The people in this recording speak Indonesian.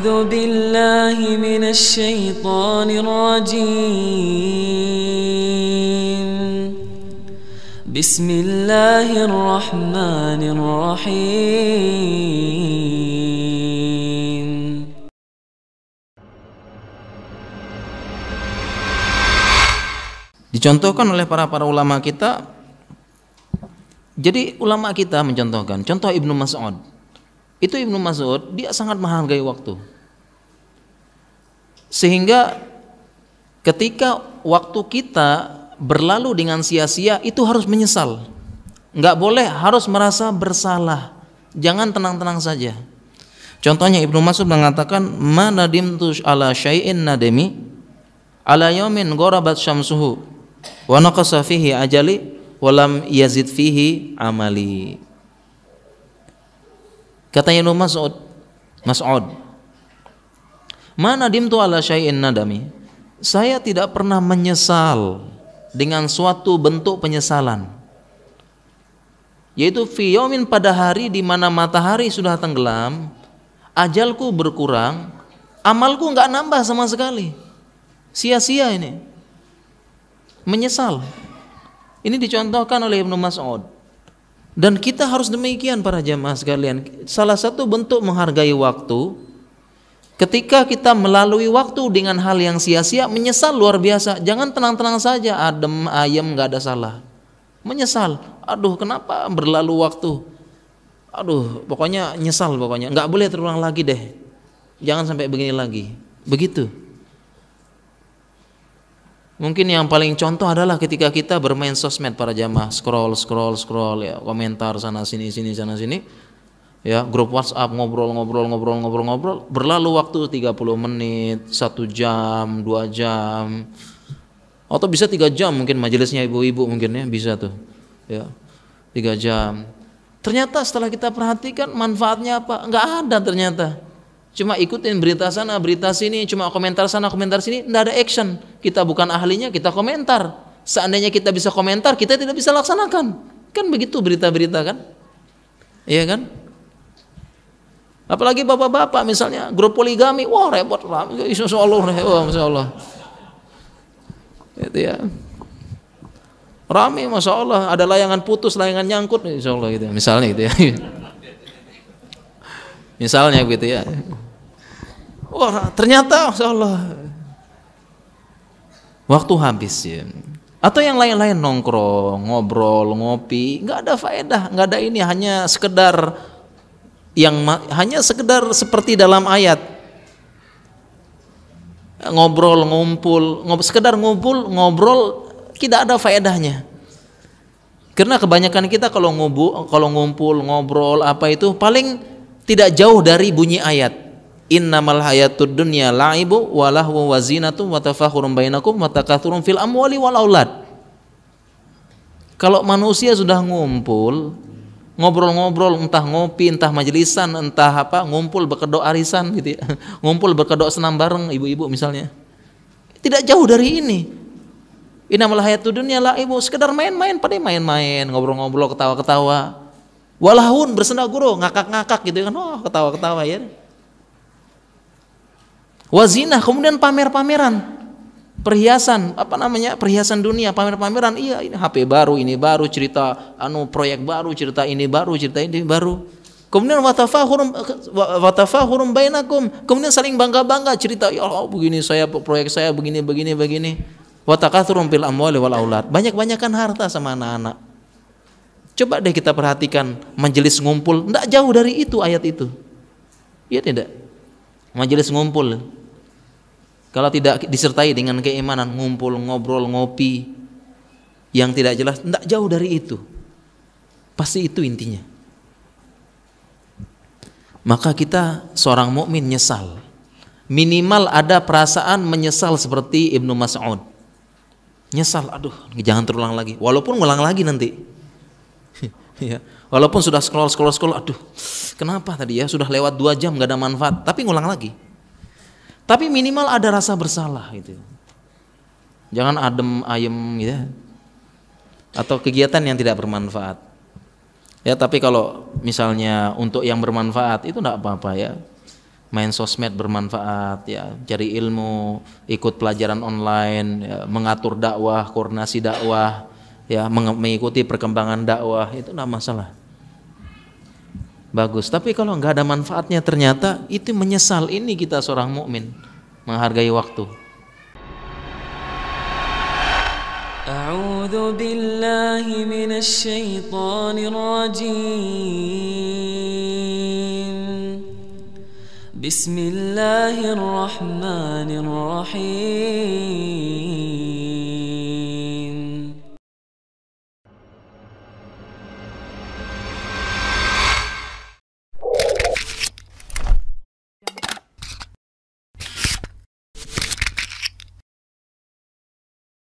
أعوذ بالله من الشيطان الرجيم بسم الله الرحمن الرحيم Dicontohkan oleh para para ulama kita. Jadi ulama kita mencontohkan. Contoh Ibnu Mas'ud itu Ibnu Mas'ud, dia sangat menghargai waktu. Sehingga ketika waktu kita berlalu dengan sia-sia itu harus menyesal. Nggak boleh harus merasa bersalah. Jangan tenang-tenang saja. Contohnya Ibnu Mas'ud mengatakan manadim tush ala syai'in nademi ala yaumin gharabat syamsuhu wa naqasa fihi ajali walam yazid fihi amali. Katanya Ibnu Mas'ud, Mas'ud. Mana dimtu ala syai'in nadami? Saya tidak pernah menyesal dengan suatu bentuk penyesalan. Yaitu fiyomin pada hari di mana matahari sudah tenggelam, ajalku berkurang, amalku nggak nambah sama sekali. Sia-sia ini. Menyesal. Ini dicontohkan oleh Ibnu Mas'ud dan kita harus demikian para jamaah sekalian. Salah satu bentuk menghargai waktu ketika kita melalui waktu dengan hal yang sia-sia menyesal luar biasa. Jangan tenang-tenang saja, adem ayem nggak ada salah. Menyesal. Aduh, kenapa berlalu waktu? Aduh, pokoknya nyesal pokoknya. Nggak boleh terulang lagi deh. Jangan sampai begini lagi. Begitu. Mungkin yang paling contoh adalah ketika kita bermain sosmed para jamaah, scroll scroll scroll ya, komentar sana sini sini sana sini. Ya, grup WhatsApp ngobrol ngobrol ngobrol ngobrol ngobrol berlalu waktu 30 menit, satu jam, dua jam. Atau bisa tiga jam mungkin majelisnya ibu-ibu mungkin ya, bisa tuh. Ya. tiga jam. Ternyata setelah kita perhatikan manfaatnya apa? Enggak ada ternyata. Cuma ikutin berita sana, berita sini, cuma komentar sana, komentar sini, tidak ada action. Kita bukan ahlinya, kita komentar. Seandainya kita bisa komentar, kita tidak bisa laksanakan. Kan begitu berita-berita kan? Iya kan? Apalagi bapak-bapak misalnya grup poligami, wah repot lah, insya Allah, wah masya Allah. Gitu ya. Rame masya Allah, ada layangan putus, layangan nyangkut, insya Allah gitu, ya. misalnya gitu ya. misalnya gitu ya, ternyata Masya Allah waktu habis ya. Atau yang lain-lain nongkrong, ngobrol, ngopi, nggak ada faedah, nggak ada ini hanya sekedar yang hanya sekedar seperti dalam ayat ngobrol, ngumpul, ngob sekedar ngumpul, ngobrol tidak ada faedahnya. Karena kebanyakan kita kalau ngubu, kalau ngumpul, ngobrol apa itu paling tidak jauh dari bunyi ayat innamal hayatud dunya la'ibu wa lahwu wa zinatu wa tafakhurun bainakum wa takatsurun fil amwali wal aulad. Kalau manusia sudah ngumpul, ngobrol-ngobrol entah ngopi, entah majelisan, entah apa, ngumpul berkedok arisan gitu ya. Ngumpul berkedok senam bareng ibu-ibu misalnya. Tidak jauh dari ini. Innamal hayatud dunya la'ibu, sekedar main-main, pada main-main, ngobrol-ngobrol, ketawa-ketawa. Walahun bersenda guru ngakak-ngakak gitu kan. Oh, ketawa-ketawa ya. Wazina kemudian pamer-pameran perhiasan apa namanya perhiasan dunia pamer-pameran iya ini HP baru ini baru cerita anu proyek baru cerita ini baru cerita ini baru kemudian watafahurum watafahurum bainakum kemudian saling bangga-bangga cerita ya Allah begini saya proyek saya begini begini begini watakathurum fil amwali wal aulad banyak kan harta sama anak-anak coba deh kita perhatikan majelis ngumpul enggak jauh dari itu ayat itu iya tidak majelis ngumpul kalau tidak disertai dengan keimanan, ngumpul, ngobrol, ngopi yang tidak jelas, tidak jauh dari itu. Pasti itu intinya. Maka kita seorang mukmin nyesal. Minimal ada perasaan menyesal seperti Ibnu Mas'ud. Nyesal, aduh, jangan terulang lagi. Walaupun ngulang lagi nanti. ya, walaupun sudah scroll scroll scroll, aduh, kenapa tadi ya sudah lewat dua jam gak ada manfaat, tapi ngulang lagi tapi minimal ada rasa bersalah gitu. Jangan adem ayem gitu. Atau kegiatan yang tidak bermanfaat. Ya, tapi kalau misalnya untuk yang bermanfaat itu enggak apa-apa ya. Main sosmed bermanfaat ya, cari ilmu, ikut pelajaran online, ya, mengatur dakwah, koordinasi dakwah, ya mengikuti perkembangan dakwah itu enggak masalah bagus. Tapi kalau nggak ada manfaatnya ternyata itu menyesal ini kita seorang mukmin menghargai waktu. أعوذ بالله من الشيطان الرجيم بسم